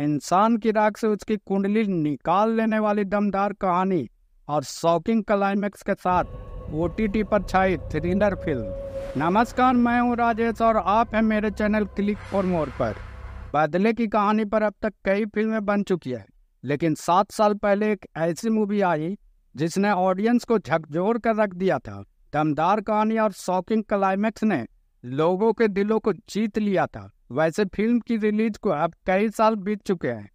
इंसान की राग से उसकी कुंडली निकाल लेने वाली दमदार कहानी और शॉकिंग क्लाइमेक्स के साथ ओ पर छाई थ्रिलर फिल्म नमस्कार मैं हूं राजेश और आप हैं मेरे चैनल क्लिक फॉर मोर पर बदले की कहानी पर अब तक कई फिल्में बन चुकी है लेकिन सात साल पहले एक ऐसी मूवी आई जिसने ऑडियंस को झकझोर कर रख दिया था दमदार कहानी और शॉकिंग क्लाइमैक्स ने लोगों के दिलों को जीत लिया था वैसे फिल्म की रिलीज को अब कई साल बीत चुके हैं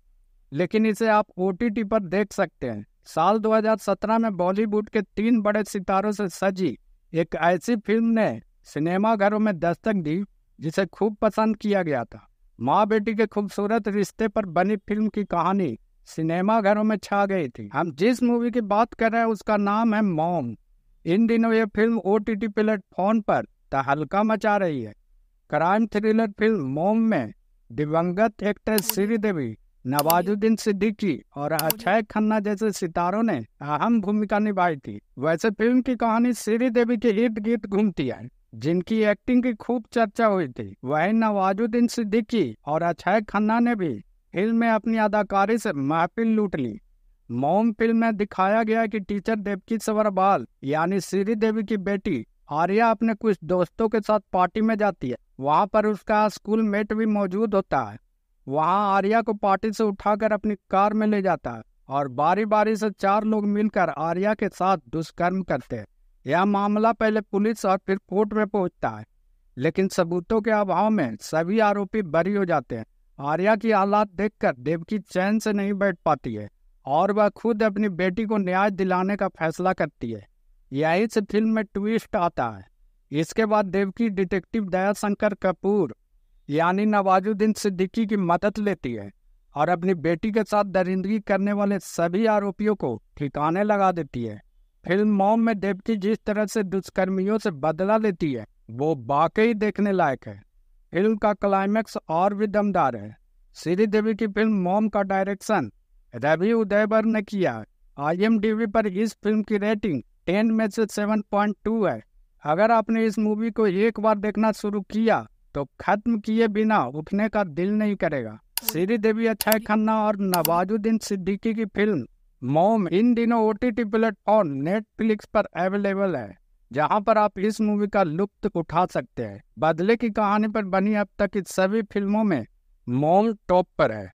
लेकिन इसे आप ओ पर देख सकते हैं साल 2017 में बॉलीवुड के तीन बड़े सितारों से सजी एक ऐसी फिल्म ने सिनेमाघरों में दस्तक दी जिसे खूब पसंद किया गया था माँ बेटी के खूबसूरत रिश्ते पर बनी फिल्म की कहानी सिनेमाघरों में छा गई थी हम जिस मूवी की बात कर रहे हैं उसका नाम है मॉम इन दिनों ये film O T T platform पर तहलका मचा रही है क्राइम थ्रिलर फिल्म मोम में दिवंगत एक्ट्रेस हाँ श्रीदेवी नवाजुद्दीन सिद्दीकी और हाँ अक्षय खन्ना जैसे सितारों ने अहम भूमिका निभाई थी वैसे फिल्म की कहानी श्रीदेवी के इर्द गिर्द घूमती है जिनकी एक्टिंग की खूब चर्चा हुई थी वही नवाजुद्दीन सिद्दीकी और अक्षय खन्ना ने भी फिल्म में अपनी अदाकारी से महफिल लूट ली मोम फिल्म में दिखाया गया कि टीचर देवकी सवरबाल यानी श्रीदेवी की बेटी आर्या अपने कुछ दोस्तों के साथ पार्टी में जाती है वहाँ पर उसका स्कूल मेट भी मौजूद होता है वहाँ आर्या को पार्टी से उठाकर अपनी कार में ले जाता है और बारी बारी से चार लोग मिलकर आर्या के साथ दुष्कर्म करते हैं यह मामला पहले पुलिस और फिर कोर्ट में पहुंचता है लेकिन सबूतों के अभाव में सभी आरोपी बरी हो जाते हैं आर्या की हालात देखकर देवकी चैन से नहीं बैठ पाती है और वह खुद अपनी बेटी को न्याय दिलाने का फैसला करती है यही से फिल्म में ट्विस्ट आता है इसके बाद देवकी डिटेक्टिव दयाशंकर कपूर यानी नवाजुद्दीन सिद्दीकी की मदद लेती है और अपनी बेटी के साथ दरिंदगी करने वाले सभी आरोपियों को ठिकाने लगा देती है फिल्म मॉम में देवकी जिस तरह से दुष्कर्मियों से बदला लेती है वो वाकई देखने लायक है फिल्म का क्लाइमैक्स और भी दमदार है श्रीदेवी की फिल्म मॉम का डायरेक्शन रवि उदयवर ने किया आई पर इस फिल्म की रेटिंग टेन में से सेवन पॉइंट टू है अगर आपने इस मूवी को एक बार देखना शुरू किया तो खत्म किए बिना उठने का दिल नहीं करेगा श्री देवी अक्षय खन्ना और नवाजुद्दीन सिद्दीकी की फिल्म मोम इन दिनों O T T platform Netflix पर अवेलेबल है जहां पर आप इस मूवी का लुत्फ उठा सकते हैं बदले की कहानी पर बनी अब तक की सभी फिल्मों में मोम टॉप पर है